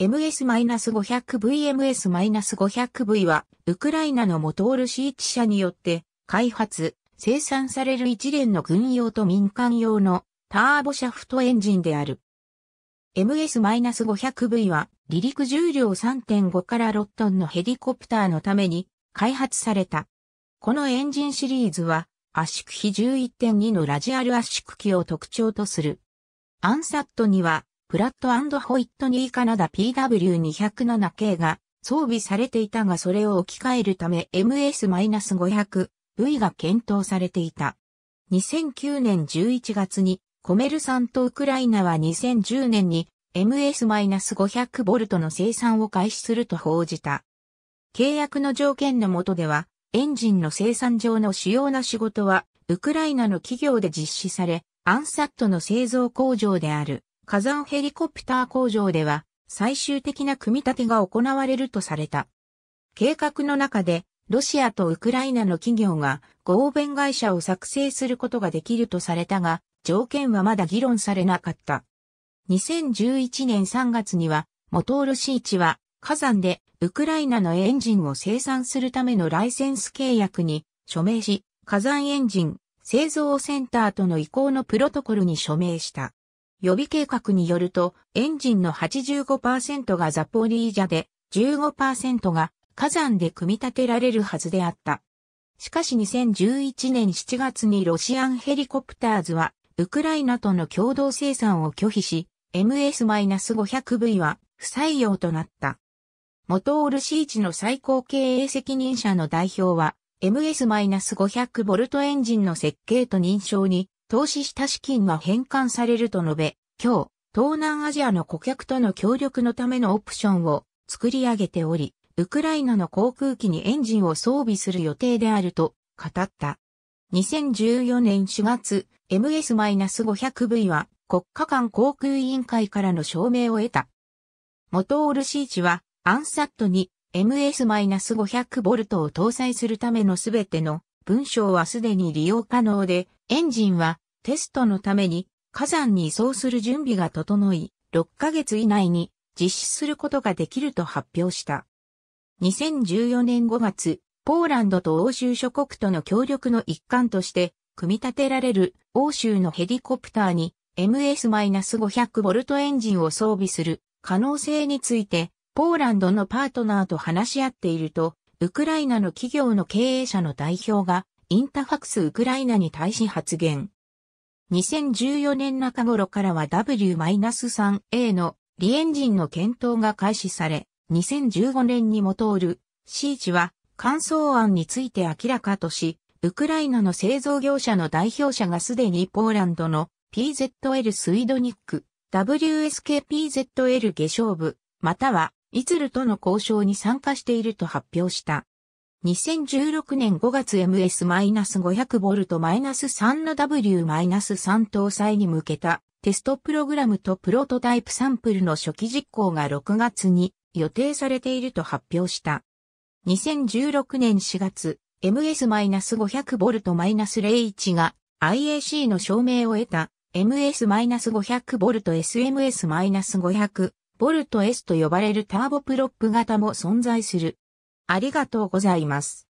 MS-500VMS-500V は、ウクライナのモトールー1社によって、開発、生産される一連の軍用と民間用のターボシャフトエンジンである。MS-500V は、離陸重量3.5から6トンのヘリコプターのために開発された。このエンジンシリーズは、圧縮比11.2のラジアル圧縮機を特徴とする。アンサットには、フラットホイットニーカナダ PW207 k が装備されていたがそれを置き換えるため MS-500V が検討されていた。2009年11月にコメルサントウクライナは2010年に MS-500V の生産を開始すると報じた。契約の条件の下ではエンジンの生産上の主要な仕事はウクライナの企業で実施され、アンサットの製造工場である。火山ヘリコプター工場では最終的な組み立てが行われるとされた。計画の中でロシアとウクライナの企業が合弁会社を作成することができるとされたが、条件はまだ議論されなかった。2011年3月には、モトールシーチは火山でウクライナのエンジンを生産するためのライセンス契約に署名し、火山エンジン製造センターとの移行のプロトコルに署名した。予備計画によると、エンジンの85%がザポリージャで、15%が火山で組み立てられるはずであった。しかし2011年7月にロシアンヘリコプターズは、ウクライナとの共同生産を拒否し、MS-500V は不採用となった。元オルシーチの最高経営責任者の代表は、MS-500V エンジンの設計と認証に投資した資金が返還されると述べ、今日、東南アジアの顧客との協力のためのオプションを作り上げており、ウクライナの航空機にエンジンを装備する予定であると語った。2014年4月、MS-500V は国家間航空委員会からの証明を得た。元オルシーチは、アンサットに MS-500V を搭載するためのすべての文章はすでに利用可能で、エンジンはテストのために火山に移送する準備が整い、6ヶ月以内に実施することができると発表した。2014年5月、ポーランドと欧州諸国との協力の一環として、組み立てられる欧州のヘリコプターに MS-500 ボルトエンジンを装備する可能性について、ポーランドのパートナーと話し合っていると、ウクライナの企業の経営者の代表が、インタファクスウクライナに対し発言。2014年中頃からは W-3A のリエンジンの検討が開始され、2015年にも通る C 値は乾燥案について明らかとし、ウクライナの製造業者の代表者がすでにポーランドの PZL スイドニック、WSKPZL 下勝部、またはイツルとの交渉に参加していると発表した。2016年5月 MS-500V-3W-3 搭載に向けたテストプログラムとプロトタイプサンプルの初期実行が6月に予定されていると発表した。2016年4月、MS-500V-01 が IAC の証明を得た MS-500V-SMS-500V-S と呼ばれるターボプロップ型も存在する。ありがとうございます。